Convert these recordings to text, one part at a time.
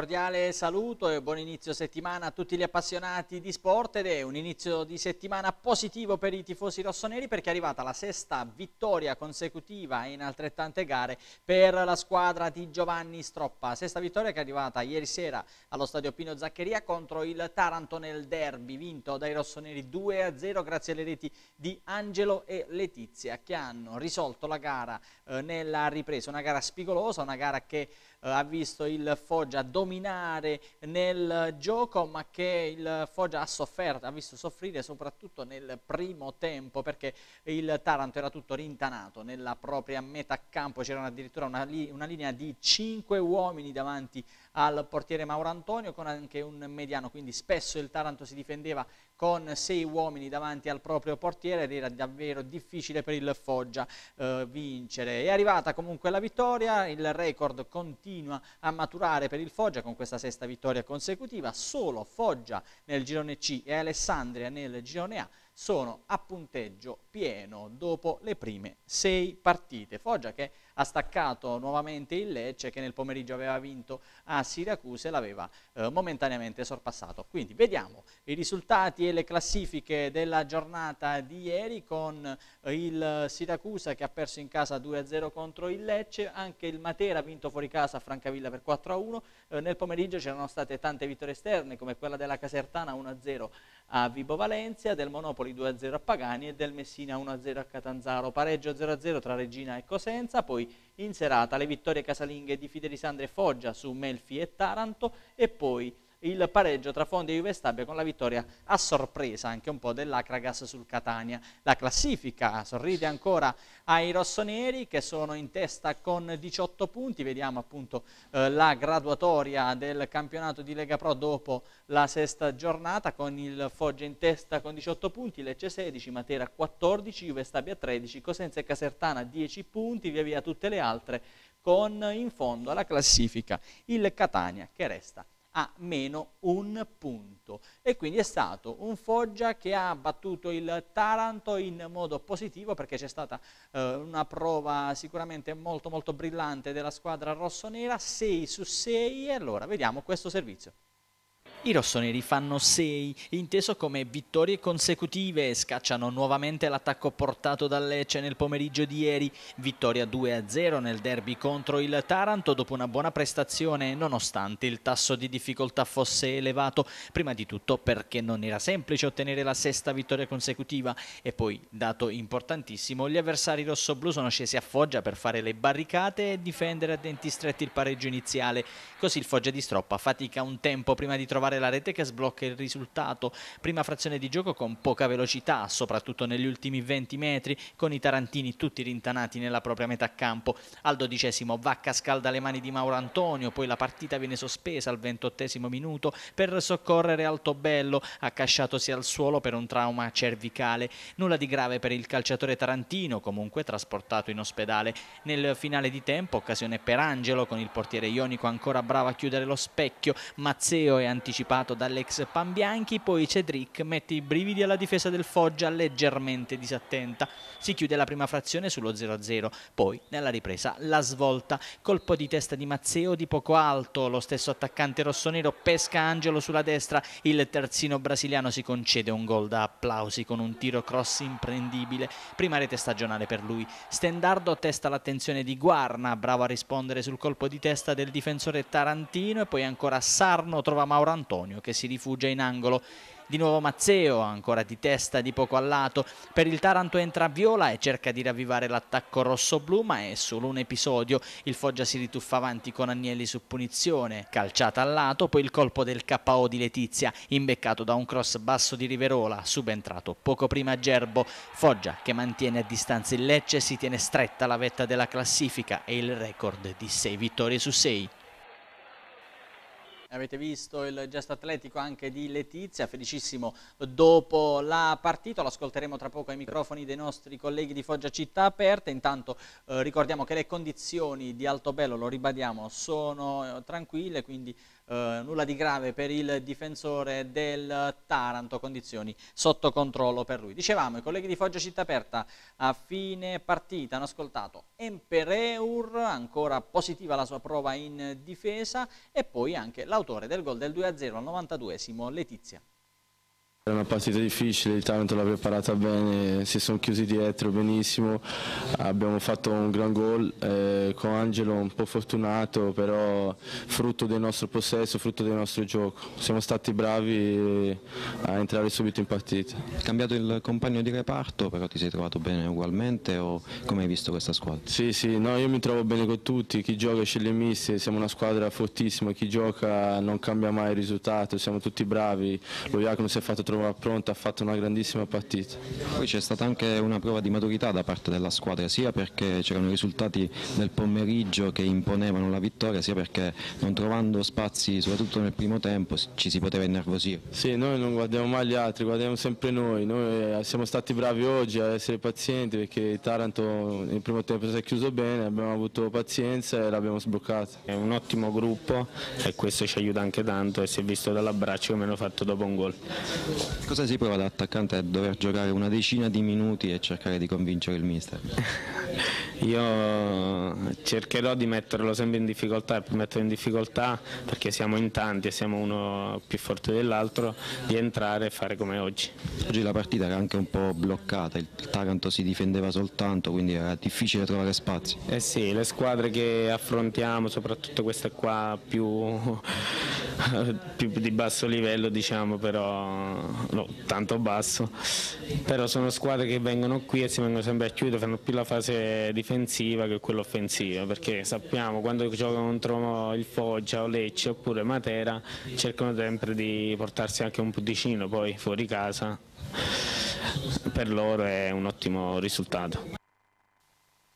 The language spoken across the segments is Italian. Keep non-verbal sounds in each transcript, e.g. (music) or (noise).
cordiale saluto e buon inizio settimana a tutti gli appassionati di sport ed è un inizio di settimana positivo per i tifosi rossoneri perché è arrivata la sesta vittoria consecutiva in altrettante gare per la squadra di Giovanni Stroppa. Sesta vittoria che è arrivata ieri sera allo stadio Pino Zaccheria contro il Taranto nel derby vinto dai rossoneri 2-0 grazie alle reti di Angelo e Letizia che hanno risolto la gara eh, nella ripresa. Una gara spigolosa, una gara che eh, ha visto il Foggia dominare nel gioco ma che il Foggia ha sofferto, ha visto soffrire soprattutto nel primo tempo perché il Taranto era tutto rintanato nella propria metà campo, c'era addirittura una, li una linea di 5 uomini davanti al portiere Mauro Antonio con anche un mediano, quindi spesso il Taranto si difendeva con sei uomini davanti al proprio portiere ed era davvero difficile per il Foggia eh, vincere. È arrivata comunque la vittoria, il record continua a maturare per il Foggia con questa sesta vittoria consecutiva, solo Foggia nel girone C e Alessandria nel girone A sono a punteggio pieno dopo le prime sei partite. Foggia che ha staccato nuovamente il Lecce che nel pomeriggio aveva vinto a Siracusa e l'aveva eh, momentaneamente sorpassato. Quindi vediamo i risultati e le classifiche della giornata di ieri con eh, il Siracusa che ha perso in casa 2-0 contro il Lecce, anche il Matera ha vinto fuori casa a Francavilla per 4-1, eh, nel pomeriggio c'erano state tante vittorie esterne come quella della Casertana 1-0 a Vibo Valencia, del Monopoli 2-0 a Pagani e del Messina 1-0 a Catanzaro, pareggio 0-0 tra Regina e Cosenza, poi in serata le vittorie casalinghe di Fidelisandre e Foggia su Melfi e Taranto e poi il pareggio tra Fondi e Juve Stabia con la vittoria a sorpresa anche un po' dell'Acragas sul Catania. La classifica sorride ancora ai rossoneri che sono in testa con 18 punti, vediamo appunto eh, la graduatoria del campionato di Lega Pro dopo la sesta giornata con il Foggia in testa con 18 punti, Lecce 16, Matera 14, Juve Stabia 13, Cosenza e Casertana 10 punti, via via tutte le altre con in fondo alla classifica il Catania che resta a meno un punto e quindi è stato un Foggia che ha battuto il Taranto in modo positivo perché c'è stata eh, una prova sicuramente molto molto brillante della squadra rossonera 6 su 6 e allora vediamo questo servizio i rossoneri fanno 6, inteso come vittorie consecutive, scacciano nuovamente l'attacco portato da Lecce nel pomeriggio di ieri, vittoria 2-0 nel derby contro il Taranto dopo una buona prestazione nonostante il tasso di difficoltà fosse elevato, prima di tutto perché non era semplice ottenere la sesta vittoria consecutiva e poi, dato importantissimo, gli avversari rossoblù sono scesi a Foggia per fare le barricate e difendere a denti stretti il pareggio iniziale, così il Foggia di Stroppa fatica un tempo prima di trovare trovare la rete che sblocca il risultato. Prima frazione di gioco con poca velocità, soprattutto negli ultimi 20 metri, con i tarantini tutti rintanati nella propria metà campo. Al dodicesimo Vacca scalda le mani di Mauro Antonio, poi la partita viene sospesa al ventottesimo minuto per soccorrere Altobello, accasciatosi al suolo per un trauma cervicale. Nulla di grave per il calciatore tarantino, comunque trasportato in ospedale. Nel finale di tempo occasione per Angelo, con il portiere ionico ancora bravo a chiudere lo specchio, Mazzeo è anticipato anticipato dall'ex Pambianchi, poi Cedric mette i brividi alla difesa del Foggia leggermente disattenta. Si chiude la prima frazione sullo 0-0, poi nella ripresa la svolta, colpo di testa di Mazzeo di poco alto, lo stesso attaccante rossonero pesca Angelo sulla destra, il terzino brasiliano si concede un gol da applausi con un tiro cross imprendibile, prima rete stagionale per lui. Stendardo testa l'attenzione di Guarna, bravo a rispondere sul colpo di testa del difensore tarantino e poi ancora Sarno trova Mauro Antonio. Antonio che si rifugia in angolo. Di nuovo Mazzeo, ancora di testa di poco lato. Per il Taranto entra Viola e cerca di ravvivare l'attacco rosso-blu, ma è solo un episodio. Il Foggia si rituffa avanti con Agnelli su punizione, calciata al lato, poi il colpo del KO di Letizia, imbeccato da un cross basso di Riverola, subentrato poco prima Gerbo. Foggia che mantiene a distanza il Lecce, si tiene stretta la vetta della classifica e il record di 6 vittorie su 6. Avete visto il gesto atletico anche di Letizia, felicissimo dopo la partita, lo ascolteremo tra poco ai microfoni dei nostri colleghi di Foggia Città Aperta, intanto eh, ricordiamo che le condizioni di Altobello, lo ribadiamo, sono eh, tranquille, quindi eh, nulla di grave per il difensore del Taranto, condizioni sotto controllo per lui. Dicevamo, i colleghi di Foggia Città Aperta a fine partita hanno ascoltato Empereur, ancora positiva la sua prova in difesa e poi anche l'autore del gol del 2-0 al 92esimo, Letizia. È una partita difficile, il Taranto l'ha preparata bene, si sono chiusi dietro benissimo, abbiamo fatto un gran gol eh, con Angelo un po' fortunato, però frutto del nostro possesso, frutto del nostro gioco. Siamo stati bravi a entrare subito in partita. Cambiato il compagno di reparto, però ti sei trovato bene ugualmente o come hai visto questa squadra? Sì, sì, no, io mi trovo bene con tutti, chi gioca sceglie miste, siamo una squadra fortissima, chi gioca non cambia mai il risultato, siamo tutti bravi, lo Iacono si è fatto trovare ma pronto, ha fatto una grandissima partita. Poi c'è stata anche una prova di maturità da parte della squadra, sia perché c'erano i risultati del pomeriggio che imponevano la vittoria, sia perché non trovando spazi, soprattutto nel primo tempo, ci si poteva innervosire. Sì, noi non guardiamo mai gli altri, guardiamo sempre noi, noi eh, siamo stati bravi oggi ad essere pazienti perché Taranto nel primo tempo si è chiuso bene, abbiamo avuto pazienza e l'abbiamo sbloccata. È un ottimo gruppo e questo ci aiuta anche tanto e si è visto dall'abbraccio che mi hanno fatto dopo un gol. Cosa si prova da attaccante a dover giocare una decina di minuti e cercare di convincere il mister? (laughs) Io cercherò di metterlo sempre in difficoltà e per metterlo in difficoltà, perché siamo in tanti e siamo uno più forte dell'altro, di entrare e fare come oggi. Oggi la partita era anche un po' bloccata, il Taranto si difendeva soltanto, quindi era difficile trovare spazi. Eh sì, le squadre che affrontiamo, soprattutto queste qua più (laughs) più di basso livello diciamo però no, tanto basso però sono squadre che vengono qui e si vengono sempre a chiudere fanno più la fase difensiva che quella offensiva perché sappiamo quando giocano contro il Foggia o Lecce oppure Matera cercano sempre di portarsi anche un pudicino poi fuori casa per loro è un ottimo risultato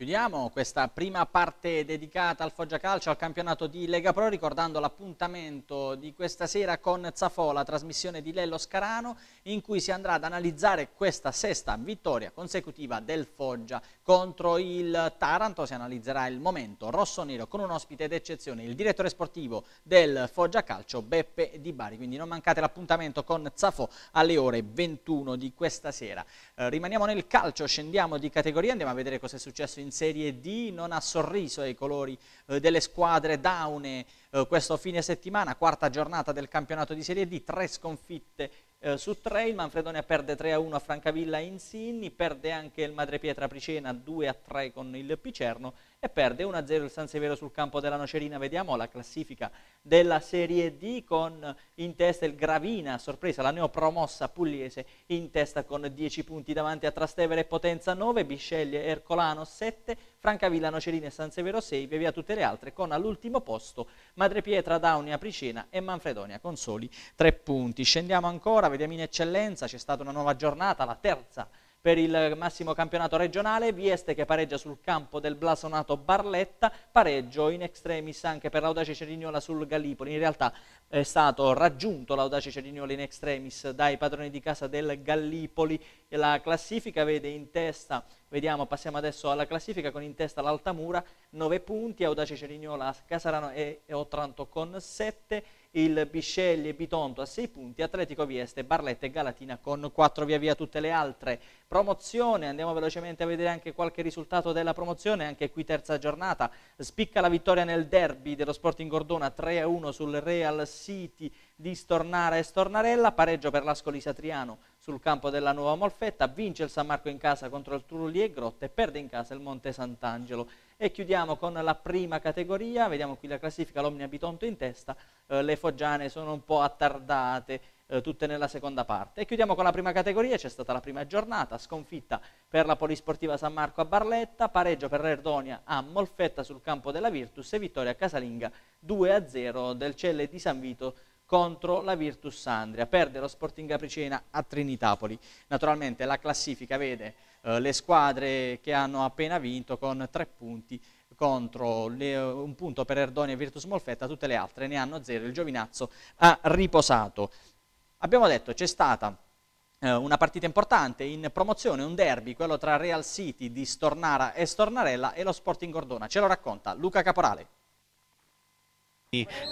Chiudiamo questa prima parte dedicata al Foggia Calcio, al campionato di Lega Pro, ricordando l'appuntamento di questa sera con Zafola, trasmissione di Lello Scarano, in cui si andrà ad analizzare questa sesta vittoria consecutiva del Foggia contro il Taranto. Si analizzerà il momento rosso-nero con un ospite d'eccezione, il direttore sportivo del Foggia Calcio, Beppe Di Bari. Quindi non mancate l'appuntamento con Zafo alle ore 21 di questa sera. Eh, rimaniamo nel calcio, scendiamo di categoria, andiamo a vedere cosa è successo in Serie D, non ha sorriso ai colori eh, delle squadre daune eh, questo fine settimana, quarta giornata del campionato di Serie D, tre sconfitte eh, su tre, il Manfredonia perde 3-1 a a Francavilla in Sinni, perde anche il Madrepietra Pricena 2-3 a con il Picerno e perde 1-0 il San Severo sul campo della Nocerina. Vediamo la classifica della Serie D con in testa il Gravina, sorpresa la neopromossa pugliese in testa con 10 punti davanti a Trastevere e Potenza 9, Bisceglie e Ercolano 7, Francavilla, Nocerina e San Severo 6, via via tutte le altre con all'ultimo posto Madrepietra, Dauni, Apricena e Manfredonia con soli 3 punti. Scendiamo ancora, vediamo in eccellenza, c'è stata una nuova giornata, la terza giornata per il massimo campionato regionale, Vieste che pareggia sul campo del blasonato Barletta, pareggio in extremis anche per l'Audace Cerignola sul Gallipoli, in realtà è stato raggiunto l'Audace Cerignola in extremis dai padroni di casa del Gallipoli, la classifica vede in testa Vediamo, passiamo adesso alla classifica con in testa l'Altamura, 9 punti, Audace Cerignola, Casarano e Otranto con 7 il Biscelli e Bitonto a 6 punti, Atletico Vieste, Barletta e Galatina con 4 via via tutte le altre. Promozione, andiamo velocemente a vedere anche qualche risultato della promozione, anche qui terza giornata, spicca la vittoria nel derby dello Sporting Gordona 3-1 sul Real City di Stornara e Stornarella, pareggio per l'Ascoli Satriano sul campo della Nuova Molfetta, vince il San Marco in casa contro il Trulli e Grotte perde in casa il Monte Sant'Angelo. E chiudiamo con la prima categoria, vediamo qui la classifica, l'Omnia Bitonto in testa, eh, le Foggiane sono un po' attardate, eh, tutte nella seconda parte. E chiudiamo con la prima categoria, c'è stata la prima giornata, sconfitta per la Polisportiva San Marco a Barletta, pareggio per l'Erdonia a Molfetta sul campo della Virtus e vittoria casalinga 2-0 del Celle di San Vito contro la Virtus Sandria, perde lo Sporting Capricena a Trinitapoli. Naturalmente la classifica vede eh, le squadre che hanno appena vinto con tre punti contro le, un punto per Erdonia e Virtus Molfetta, tutte le altre ne hanno zero, il Giovinazzo ha riposato. Abbiamo detto c'è stata eh, una partita importante in promozione, un derby, quello tra Real City di Stornara e Stornarella e lo Sporting Gordona. Ce lo racconta Luca Caporale.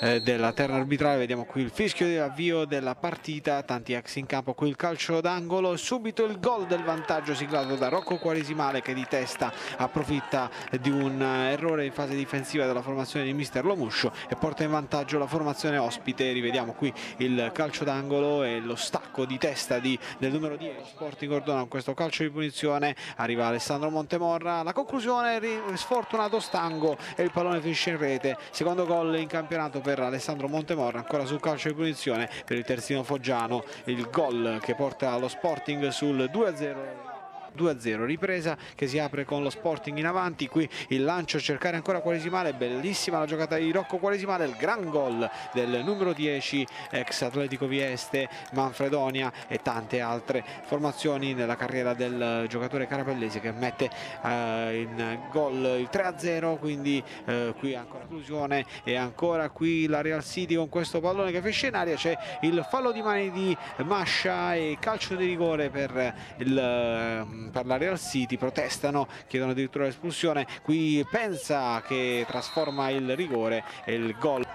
Eh, della terra arbitrale vediamo qui il fischio di avvio della partita tanti ex in campo qui il calcio d'angolo subito il gol del vantaggio siglato da Rocco Quaresimale che di testa approfitta di un eh, errore in fase difensiva della formazione di mister Lomuscio e porta in vantaggio la formazione ospite rivediamo qui il calcio d'angolo e lo stacco di testa di, del numero 10 Sporting Cordona con questo calcio di punizione arriva Alessandro Montemorra la conclusione sfortunato Stango e il pallone finisce in rete secondo gol in campionato campionato per Alessandro Montemorra ancora sul calcio di punizione per il terzino Foggiano il gol che porta lo Sporting sul 2-0 2-0, ripresa che si apre con lo Sporting in avanti, qui il lancio a cercare ancora Qualesimale, bellissima la giocata di Rocco Qualesimale, il gran gol del numero 10 ex Atletico Vieste, Manfredonia e tante altre formazioni nella carriera del giocatore carapellese che mette eh, in gol il 3-0, quindi eh, qui ancora conclusione e ancora qui la Real City con questo pallone che fece in aria, c'è il fallo di mani di Mascia e calcio di rigore per il ehm, Mm, per la Real City, protestano, chiedono addirittura l'espulsione, qui pensa che trasforma il rigore e il gol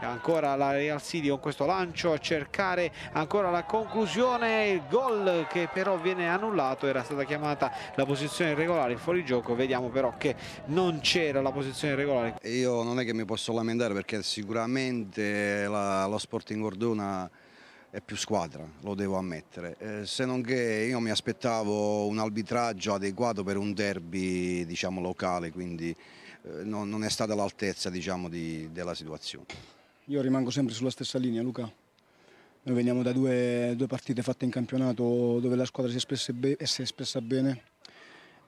ancora la Real City con questo lancio a cercare ancora la conclusione il gol che però viene annullato era stata chiamata la posizione regolare il fuorigioco vediamo però che non c'era la posizione regolare io non è che mi posso lamentare perché sicuramente la, lo Sporting Ordona è più squadra, lo devo ammettere. Eh, se non che io mi aspettavo un arbitraggio adeguato per un derby diciamo, locale, quindi eh, non, non, è stata all'altezza diciamo, della situazione. Io rimango sempre sulla stessa linea, Luca. Noi veniamo da due, due partite fatte in campionato dove la squadra si è espressa, be eh, si è espressa bene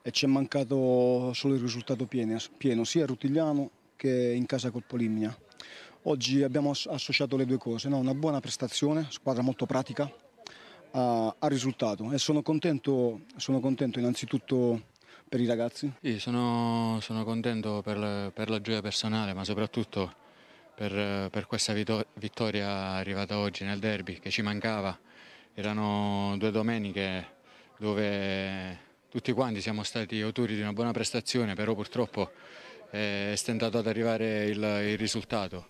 e ci è mancato solo il risultato pieno, pieno sia a Ruttigliano che in casa col Polimnia Oggi abbiamo associato le due cose, no? una buona prestazione, squadra molto pratica, a, a risultato e sono contento, sono contento innanzitutto per i ragazzi. Sì, sono, sono contento per, per, la gioia personale ma soprattutto per, per questa vittoria arrivata oggi nel derby che ci mancava. Erano due domeniche dove tutti quanti siamo stati autori di una buona prestazione però purtroppo è stentato ad arrivare il, il risultato.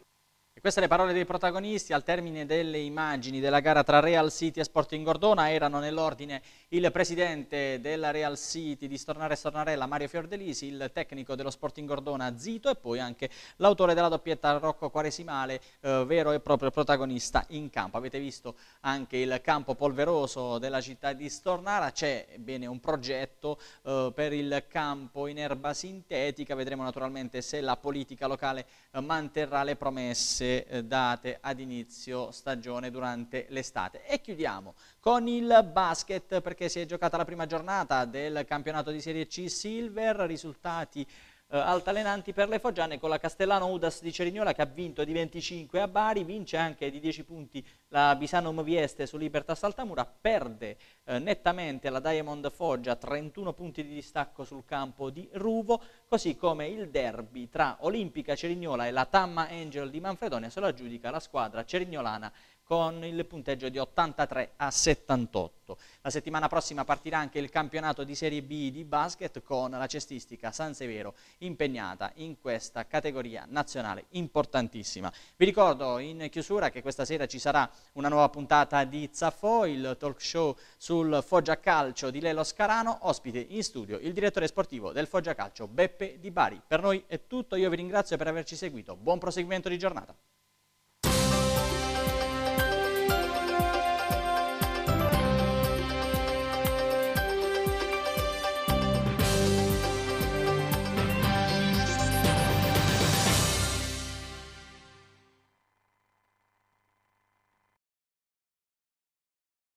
E queste le parole dei protagonisti al termine delle immagini della gara tra Real City e Sporting Gordona erano nell'ordine il presidente della Real City di Stornare Stornarella Mario Fiordelisi, il tecnico dello Sporting Gordona Zito e poi anche l'autore della doppietta Rocco Quaresimale, eh, vero e proprio protagonista in campo. Avete visto anche il campo polveroso della città di Stornara, c'è bene un progetto eh, per il campo in erba sintetica, vedremo naturalmente se la politica locale eh, manterrà le promesse promesse eh, date ad inizio stagione durante l'estate. E chiudiamo con il basket perché si è giocata la prima giornata del campionato di Serie C Silver, risultati eh, altalenanti per le Foggiane con la Castellano Udas di Cerignola che ha vinto di 25 a Bari, vince anche di 10 punti la Bisano Movieste su Libertà Saltamura perde eh, nettamente la Diamond Foggia 31 punti di distacco sul campo di Ruvo, così come il derby tra Olimpica Cerignola e la Tamma Angel di Manfredonia se lo aggiudica la squadra cerignolana con il punteggio di 83 a 78. La settimana prossima partirà anche il campionato di Serie B di basket con la cestistica San Severo impegnata in questa categoria nazionale importantissima. Vi ricordo in chiusura che questa sera ci sarà una nuova puntata di Zaffo, il talk show sul Foggia Calcio di Lelo Scarano, ospite in studio il direttore sportivo del Foggia Calcio Beppe Di Bari. Per noi è tutto, io vi ringrazio per averci seguito, buon proseguimento di giornata.